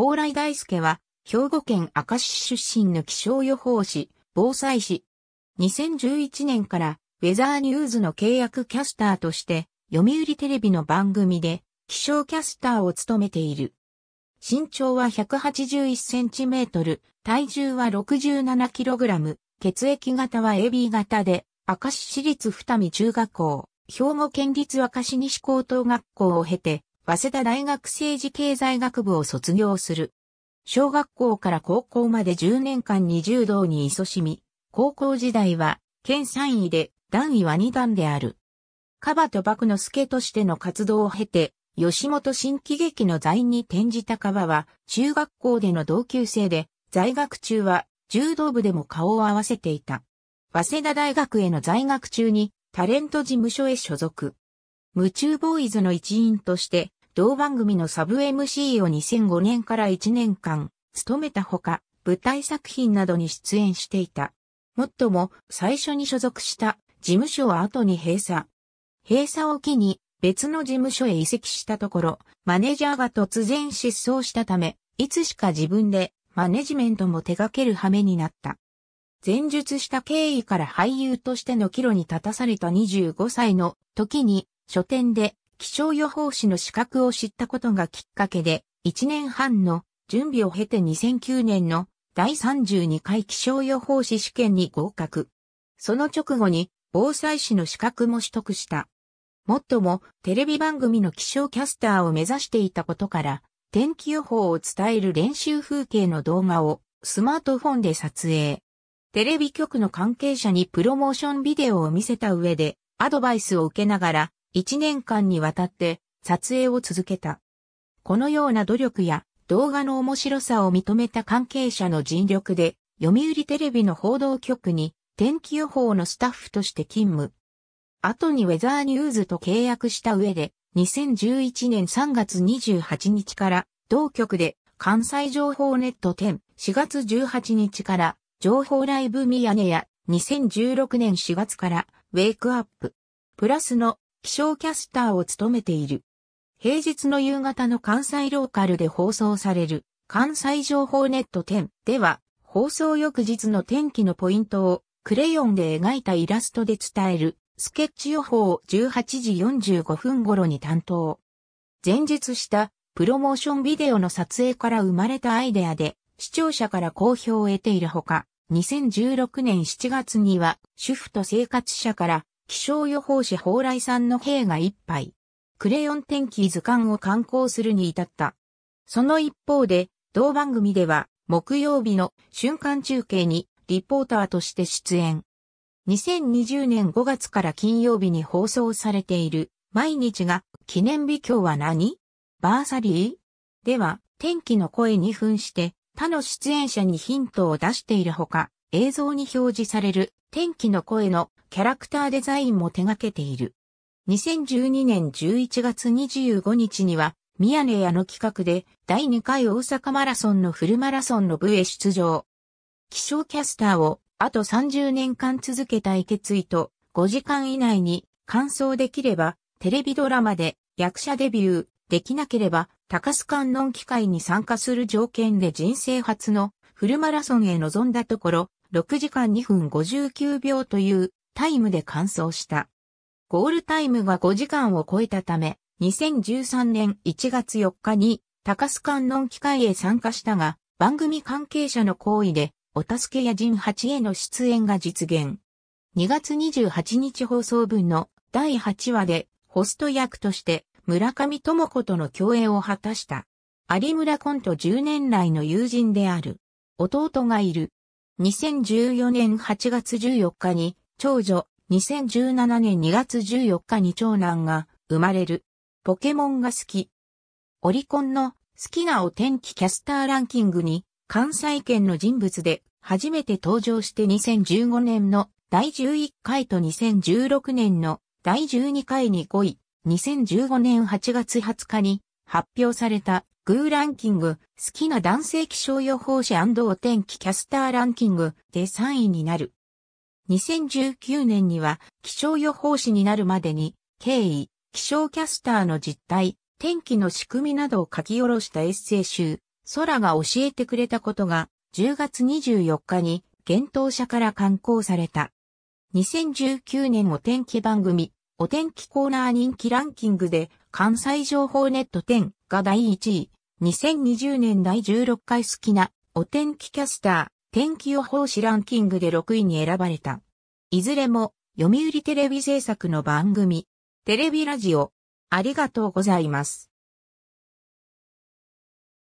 蓬莱大輔は、兵庫県明石市出身の気象予報士、防災士。2011年から、ウェザーニューズの契約キャスターとして、読売テレビの番組で、気象キャスターを務めている。身長は181センチメートル、体重は67キログラム、血液型は AB 型で、明石市立二見中学校、兵庫県立赤市西高等学校を経て、早稲田大学政治経済学部を卒業する。小学校から高校まで10年間に柔道に勤しみ、高校時代は、県3位で、段位は2段である。カバとバクの助としての活動を経て、吉本新喜劇の在に転じたカバは、中学校での同級生で、在学中は、柔道部でも顔を合わせていた。早稲田大学への在学中に、タレント事務所へ所属。夢中ボーイズの一員として、同番組のサブ MC を2005年から1年間、務めたほか、舞台作品などに出演していた。もっとも、最初に所属した事務所は後に閉鎖。閉鎖を機に、別の事務所へ移籍したところ、マネージャーが突然失踪したため、いつしか自分でマネジメントも手掛ける羽目になった。前述した経緯から俳優としての岐路に立たされた25歳の時に書店で気象予報士の資格を知ったことがきっかけで、1年半の準備を経て2009年の第32回気象予報士試験に合格。その直後に防災士の資格も取得した。もっとも、テレビ番組の気象キャスターを目指していたことから、天気予報を伝える練習風景の動画をスマートフォンで撮影。テレビ局の関係者にプロモーションビデオを見せた上で、アドバイスを受けながら、1年間にわたって撮影を続けた。このような努力や動画の面白さを認めた関係者の尽力で、読売テレビの報道局に天気予報のスタッフとして勤務。後にウェザーニューズと契約した上で、2011年3月28日から同局で関西情報ネット10、4月18日から情報ライブミヤネや2016年4月からウェイクアップ。プラスの気象キャスターを務めている。平日の夕方の関西ローカルで放送される関西情報ネット10では放送翌日の天気のポイントをクレヨンで描いたイラストで伝えるスケッチ予報を18時45分頃に担当。前述したプロモーションビデオの撮影から生まれたアイデアで視聴者から好評を得ているほか、2016年7月には主婦と生活者から気象予報士蓬莱さんの兵が一杯。クレヨン天気図鑑を刊行するに至った。その一方で、同番組では、木曜日の瞬間中継にリポーターとして出演。2020年5月から金曜日に放送されている、毎日が記念日今日は何バーサリーでは、天気の声に扮して、他の出演者にヒントを出しているほか、映像に表示される天気の声のキャラクターデザインも手掛けている。2012年11月25日には、宮根屋の企画で第2回大阪マラソンのフルマラソンの部へ出場。気象キャスターをあと30年間続けたい決意と5時間以内に完走できればテレビドラマで役者デビューできなければ高須観音機会に参加する条件で人生初のフルマラソンへ臨んだところ6時間2分59秒というタイムで完走した。ゴールタイムが5時間を超えたため、2013年1月4日に高須観音機会へ参加したが、番組関係者の行為で、お助けや人8への出演が実現。2月28日放送分の第8話で、ホスト役として村上智子との共演を果たした。有村コント10年来の友人である。弟がいる。2014年8月14日に長女、2017年2月14日に長男が生まれる。ポケモンが好き。オリコンの好きなお天気キャスターランキングに関西圏の人物で初めて登場して2015年の第11回と2016年の第12回に5位、2015年8月20日に発表されたグーランキング好きな男性気象予報士お天気キャスターランキングで3位になる。2019年には気象予報士になるまでに経緯、気象キャスターの実態、天気の仕組みなどを書き下ろしたエッセイ集、空が教えてくれたことが10月24日に厳冬社から刊行された。2019年お天気番組、お天気コーナー人気ランキングで関西情報ネット10が第1位、2020年第16回好きなお天気キャスター。天気予報士ランキングで6位に選ばれた。いずれも、読売テレビ制作の番組、テレビラジオ、ありがとうございます。